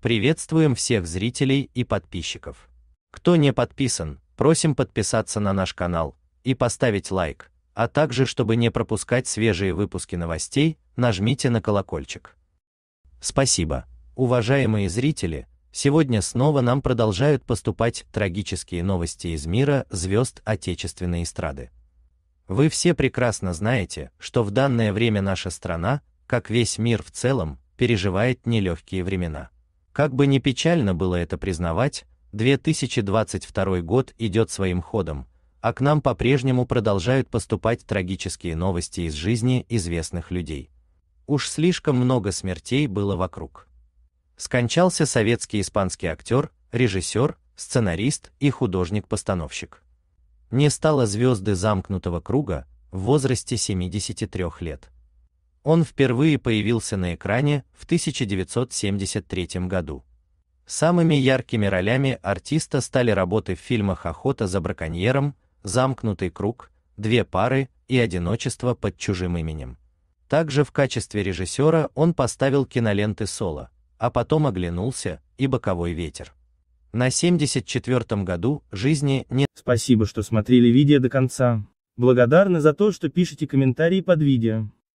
Приветствуем всех зрителей и подписчиков. Кто не подписан, просим подписаться на наш канал и поставить лайк, а также, чтобы не пропускать свежие выпуски новостей, нажмите на колокольчик. Спасибо, уважаемые зрители, сегодня снова нам продолжают поступать трагические новости из мира звезд отечественной эстрады. Вы все прекрасно знаете, что в данное время наша страна, как весь мир в целом, переживает нелегкие времена. Как бы ни печально было это признавать, 2022 год идет своим ходом, а к нам по-прежнему продолжают поступать трагические новости из жизни известных людей. Уж слишком много смертей было вокруг. Скончался советский испанский актер, режиссер, сценарист и художник-постановщик. Не стало звезды замкнутого круга в возрасте 73 лет. Он впервые появился на экране в 1973 году. Самыми яркими ролями артиста стали работы в фильмах Охота за браконьером, Замкнутый круг, Две пары и Одиночество под чужим именем. Также в качестве режиссера он поставил киноленты соло, а потом оглянулся и боковой ветер. На 74-м году жизни не... Спасибо, что смотрели видео до конца. Благодарны за то, что пишете комментарии под видео.